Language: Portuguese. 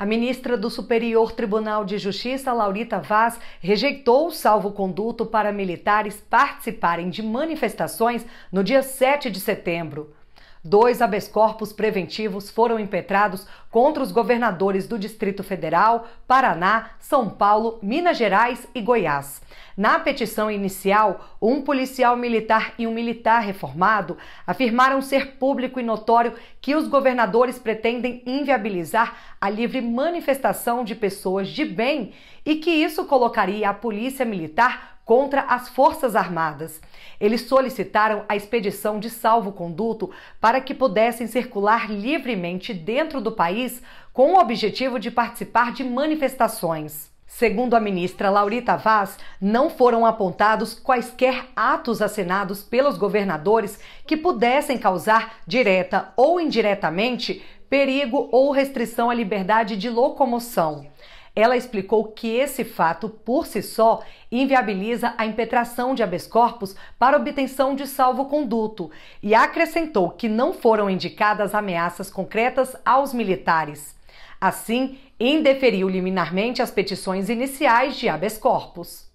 A ministra do Superior Tribunal de Justiça, Laurita Vaz, rejeitou o salvo-conduto para militares participarem de manifestações no dia 7 de setembro dois habeas corpus preventivos foram impetrados contra os governadores do Distrito Federal, Paraná, São Paulo, Minas Gerais e Goiás. Na petição inicial, um policial militar e um militar reformado afirmaram ser público e notório que os governadores pretendem inviabilizar a livre manifestação de pessoas de bem e que isso colocaria a polícia militar contra as Forças Armadas. Eles solicitaram a expedição de salvo-conduto para que pudessem circular livremente dentro do país com o objetivo de participar de manifestações. Segundo a ministra Laurita Vaz, não foram apontados quaisquer atos assinados pelos governadores que pudessem causar, direta ou indiretamente, perigo ou restrição à liberdade de locomoção. Ela explicou que esse fato, por si só, inviabiliza a impetração de habeas corpus para obtenção de salvo-conduto e acrescentou que não foram indicadas ameaças concretas aos militares. Assim, indeferiu liminarmente as petições iniciais de habeas corpus.